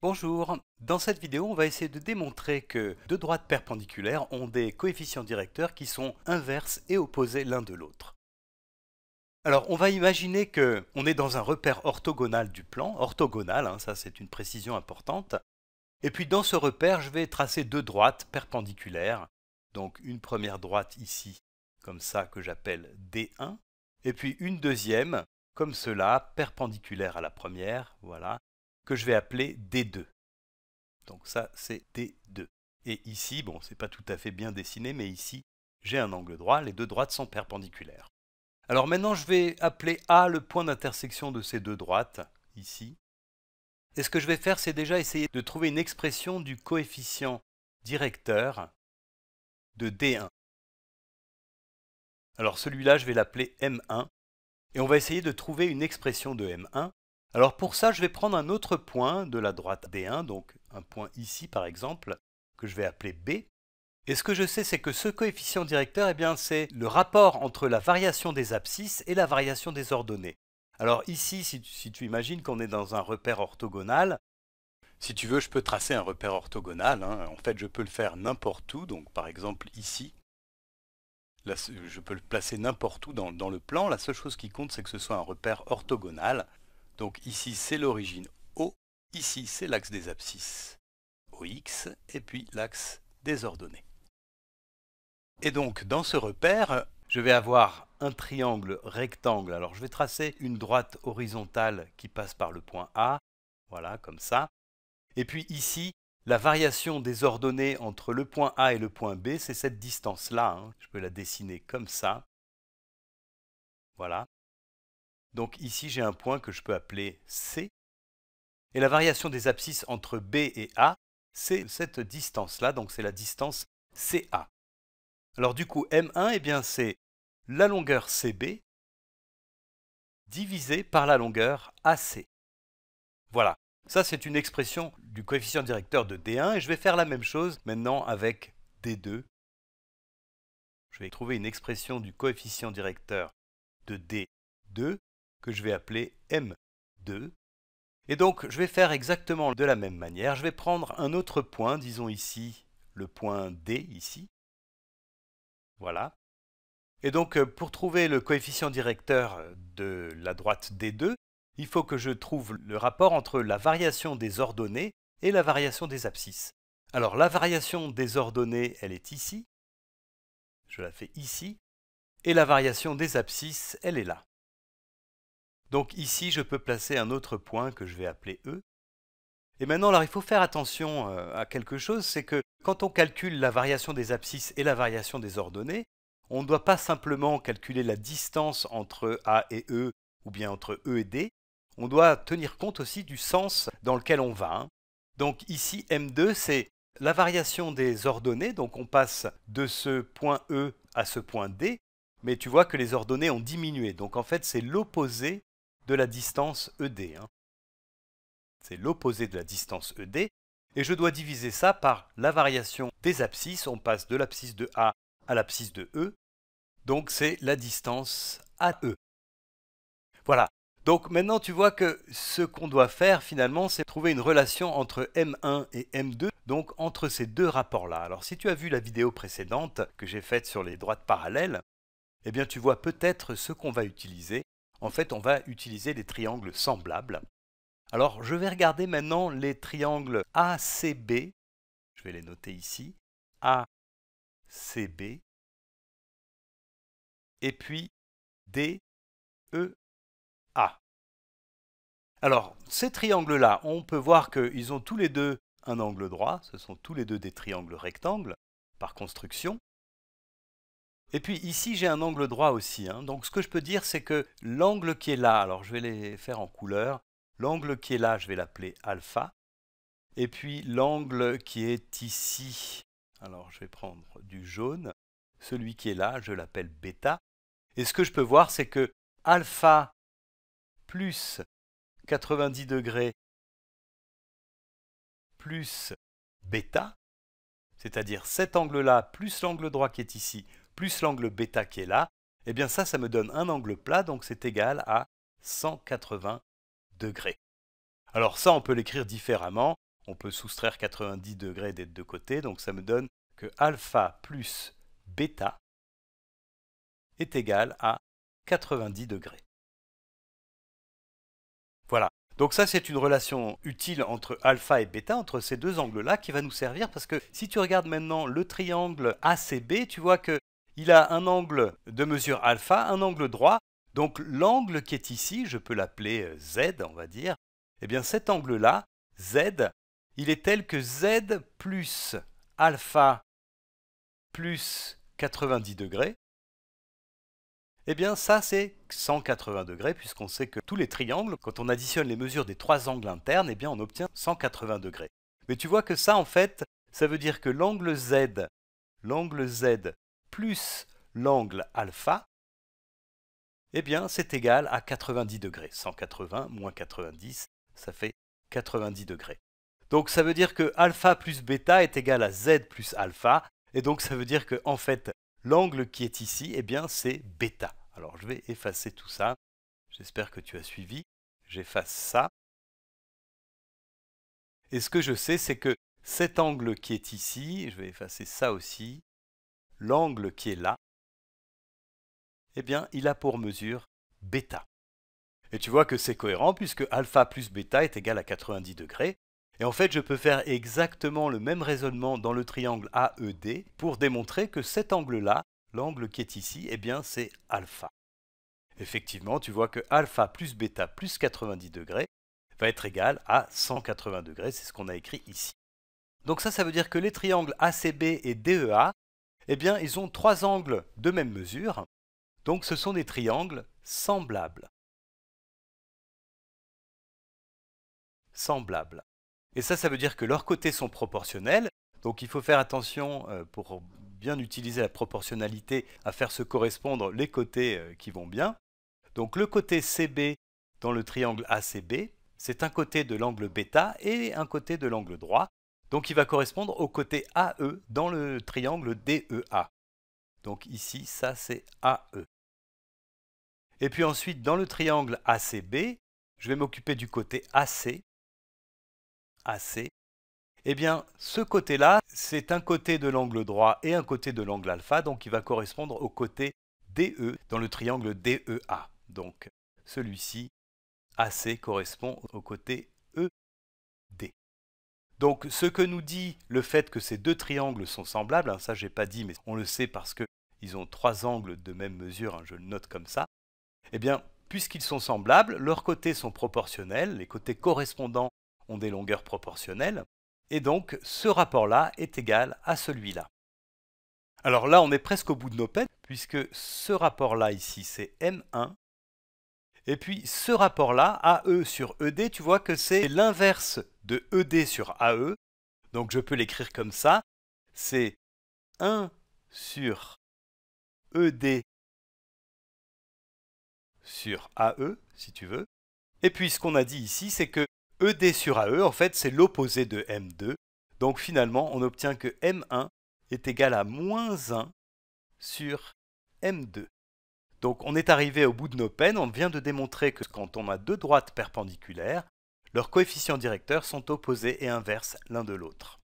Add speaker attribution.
Speaker 1: Bonjour, dans cette vidéo on va essayer de démontrer que deux droites perpendiculaires ont des coefficients directeurs qui sont inverses et opposés l'un de l'autre. Alors on va imaginer que on est dans un repère orthogonal du plan, orthogonal, hein, ça c'est une précision importante, et puis dans ce repère je vais tracer deux droites perpendiculaires, donc une première droite ici, comme ça que j'appelle D1, et puis une deuxième, comme cela, perpendiculaire à la première, voilà, que je vais appeler D2. Donc ça, c'est D2. Et ici, bon, c'est pas tout à fait bien dessiné, mais ici, j'ai un angle droit, les deux droites sont perpendiculaires. Alors maintenant, je vais appeler A le point d'intersection de ces deux droites, ici. Et ce que je vais faire, c'est déjà essayer de trouver une expression du coefficient directeur de D1. Alors celui-là, je vais l'appeler M1. Et on va essayer de trouver une expression de M1 alors pour ça, je vais prendre un autre point de la droite D1, donc un point ici par exemple, que je vais appeler B. Et ce que je sais, c'est que ce coefficient directeur, eh bien, c'est le rapport entre la variation des abscisses et la variation des ordonnées. Alors ici, si tu, imagines qu'on est dans un repère orthogonal, si tu veux, je peux tracer un repère orthogonal. Hein. En fait, je peux le faire n'importe où, donc par exemple ici. je peux le placer n'importe où dans le plan. La seule chose qui compte, c'est que ce soit un repère orthogonal. Donc ici c'est l'origine O, ici c'est l'axe des abscisses OX, et puis l'axe des ordonnées. Et donc dans ce repère, je vais avoir un triangle rectangle. Alors je vais tracer une droite horizontale qui passe par le point A, voilà, comme ça. Et puis ici, la variation des ordonnées entre le point A et le point B, c'est cette distance-là. Hein. Je peux la dessiner comme ça. Voilà. Donc ici, j'ai un point que je peux appeler C. Et la variation des abscisses entre B et A, c'est cette distance-là, donc c'est la distance CA. Alors du coup, M1, eh bien c'est la longueur CB divisée par la longueur AC. Voilà, ça c'est une expression du coefficient directeur de D1 et je vais faire la même chose maintenant avec D2. Je vais trouver une expression du coefficient directeur de D2 que je vais appeler M2. Et donc, je vais faire exactement de la même manière. Je vais prendre un autre point, disons ici le point D, ici. Voilà. Et donc, euh, pour trouver le coefficient directeur de la droite D2, il faut que je trouve le rapport entre la variation des ordonnées et la variation des abscisses. Alors, la variation des ordonnées, elle est ici. Je la fais ici. Et la variation des abscisses, elle est là. Donc ici, je peux placer un autre point que je vais appeler E. Et maintenant, alors il faut faire attention euh, à quelque chose, c'est que quand on calcule la variation des abscisses et la variation des ordonnées, on ne doit pas simplement calculer la distance entre A et E ou bien entre E et D, on doit tenir compte aussi du sens dans lequel on va. Hein. Donc ici, M2, c'est la variation des ordonnées, donc on passe de ce point E à ce point D, mais tu vois que les ordonnées ont diminué, donc en fait c'est l'opposé de la distance ED. Hein. C'est l'opposé de la distance ED. Et je dois diviser ça par la variation des abscisses. On passe de l'abscisse de A à l'abscisse de E. Donc c'est la distance AE. Voilà. Donc maintenant tu vois que ce qu'on doit faire finalement c'est trouver une relation entre M1 et M2, donc entre ces deux rapports-là. Alors si tu as vu la vidéo précédente que j'ai faite sur les droites parallèles, eh bien tu vois peut-être ce qu'on va utiliser en fait, on va utiliser des triangles semblables. Alors, je vais regarder maintenant les triangles ACB. Je vais les noter ici. ACB. Et puis DEA. Alors, ces triangles-là, on peut voir qu'ils ont tous les deux un angle droit. Ce sont tous les deux des triangles rectangles par construction. Et puis ici, j'ai un angle droit aussi. Hein. Donc ce que je peux dire, c'est que l'angle qui est là, alors je vais les faire en couleur, l'angle qui est là, je vais l'appeler alpha. Et puis l'angle qui est ici, alors je vais prendre du jaune. Celui qui est là, je l'appelle bêta. Et ce que je peux voir, c'est que alpha plus 90 degrés plus bêta, c'est-à-dire cet angle-là plus l'angle droit qui est ici, plus l'angle bêta qui est là, eh bien ça, ça me donne un angle plat, donc c'est égal à 180 degrés. Alors ça, on peut l'écrire différemment. On peut soustraire 90 degrés des deux côtés, donc ça me donne que alpha plus bêta est égal à 90 degrés. Voilà. Donc ça, c'est une relation utile entre alpha et bêta, entre ces deux angles-là, qui va nous servir, parce que si tu regardes maintenant le triangle ACB, tu vois que il a un angle de mesure alpha, un angle droit. Donc l'angle qui est ici, je peux l'appeler euh, Z, on va dire. Eh bien cet angle-là, Z, il est tel que Z plus alpha plus 90 degrés. Eh bien ça c'est 180 degrés puisqu'on sait que tous les triangles, quand on additionne les mesures des trois angles internes, eh bien on obtient 180 degrés. Mais tu vois que ça en fait, ça veut dire que l'angle Z, l'angle Z plus l'angle alpha, eh bien c'est égal à 90 degrés. 180 moins 90, ça fait 90 degrés. Donc ça veut dire que alpha plus bêta est égal à z plus alpha, et donc ça veut dire que en fait l'angle qui est ici, eh bien c'est bêta. Alors je vais effacer tout ça. J'espère que tu as suivi. J'efface ça. Et ce que je sais, c'est que cet angle qui est ici, je vais effacer ça aussi, l'angle qui est là, eh bien, il a pour mesure bêta. Et tu vois que c'est cohérent puisque alpha plus bêta est égal à 90 degrés. Et en fait, je peux faire exactement le même raisonnement dans le triangle AED pour démontrer que cet angle-là, l'angle qui est ici, eh bien, c'est alpha. Effectivement, tu vois que alpha plus bêta plus 90 degrés va être égal à 180 degrés, c'est ce qu'on a écrit ici. Donc ça, ça veut dire que les triangles ACB et DEA eh bien, ils ont trois angles de même mesure, donc ce sont des triangles semblables. Semblables. Et ça, ça veut dire que leurs côtés sont proportionnels, donc il faut faire attention euh, pour bien utiliser la proportionnalité à faire se correspondre les côtés euh, qui vont bien. Donc le côté CB dans le triangle ACB, c'est un côté de l'angle bêta et un côté de l'angle droit, donc il va correspondre au côté AE dans le triangle DEA. Donc ici, ça c'est AE. Et puis ensuite, dans le triangle ACB, je vais m'occuper du côté AC. AC. Eh bien, ce côté-là, c'est un côté de l'angle droit et un côté de l'angle alpha, donc il va correspondre au côté DE dans le triangle DEA. Donc celui-ci, AC, correspond au côté ED. Donc ce que nous dit le fait que ces deux triangles sont semblables, ça, hein, ça j'ai pas dit, mais on le sait parce qu'ils ont trois angles de même mesure, hein, je le note comme ça, eh bien, puisqu'ils sont semblables, leurs côtés sont proportionnels, les côtés correspondants ont des longueurs proportionnelles, et donc ce rapport-là est égal à celui-là. Alors là, on est presque au bout de nos peines, puisque ce rapport-là ici, c'est M1. Et puis ce rapport-là, AE sur ED, tu vois que c'est l'inverse de ED sur AE. Donc je peux l'écrire comme ça. C'est 1 sur ED sur AE, si tu veux. Et puis ce qu'on a dit ici, c'est que ED sur AE, en fait, c'est l'opposé de M2. Donc finalement, on obtient que M1 est égal à moins 1 sur M2. Donc on est arrivé au bout de nos peines, on vient de démontrer que quand on a deux droites perpendiculaires, leurs coefficients directeurs sont opposés et inverses l'un de l'autre.